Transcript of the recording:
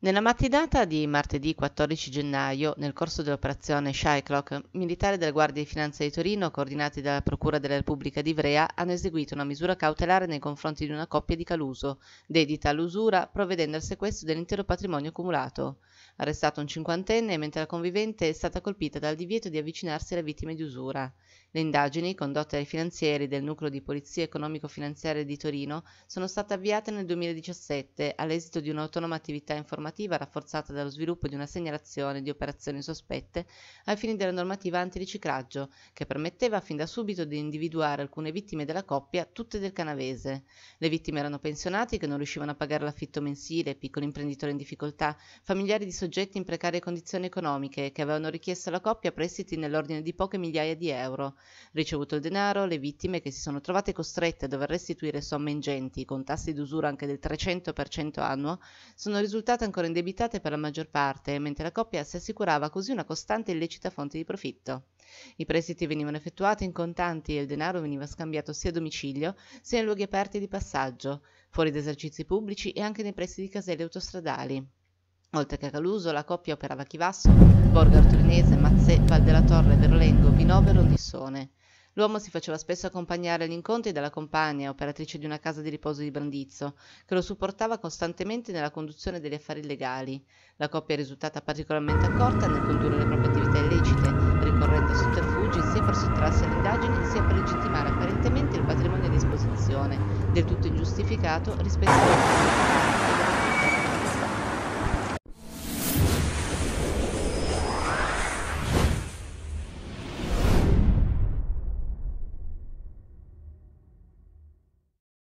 Nella mattinata di martedì 14 gennaio, nel corso dell'operazione Shy Clock, militari della Guardia di Finanza di Torino, coordinati dalla Procura della Repubblica di Ivrea, hanno eseguito una misura cautelare nei confronti di una coppia di Caluso, dedita all'usura, provvedendo al sequestro dell'intero patrimonio accumulato. Arrestato un cinquantenne, mentre la convivente è stata colpita dal divieto di avvicinarsi alle vittime di usura. Le indagini, condotte dai finanzieri del Nucleo di Polizia Economico-Finanziaria di Torino, sono state avviate nel 2017 all'esito di un'autonoma attività informativa normativa rafforzata dallo sviluppo di una segnalazione di operazioni sospette ai fini della normativa antiriciclaggio, che permetteva fin da subito di individuare alcune vittime della coppia, tutte del canavese. Le vittime erano pensionati che non riuscivano a pagare l'affitto mensile, piccoli imprenditori in difficoltà, familiari di soggetti in precarie condizioni economiche che avevano richiesto alla coppia prestiti nell'ordine di poche migliaia di euro. Ricevuto il denaro, le vittime che si sono trovate costrette a dover restituire somme ingenti, con tassi di usura anche del 300% annuo, sono risultate ancora ancora indebitate per la maggior parte, mentre la coppia si assicurava così una costante e illecita fonte di profitto. I prestiti venivano effettuati in contanti e il denaro veniva scambiato sia a domicilio sia in luoghi aperti di passaggio, fuori da esercizi pubblici e anche nei pressi di caselle autostradali. Oltre che a Caluso, la coppia operava a Chivasso, Borgo Arturinese, Mazzè, Val della Torre, Verlengo, Vinovero, e Nissone l'uomo si faceva spesso accompagnare agli incontri dalla compagna operatrice di una casa di riposo di brandizzo che lo supportava costantemente nella conduzione degli affari illegali la coppia è risultata particolarmente accorta nel condurre le proprie attività illecite ricorrendo a sotterfugi sia per sottrarsi alle indagini sia per legittimare apparentemente il patrimonio a disposizione del tutto ingiustificato rispetto a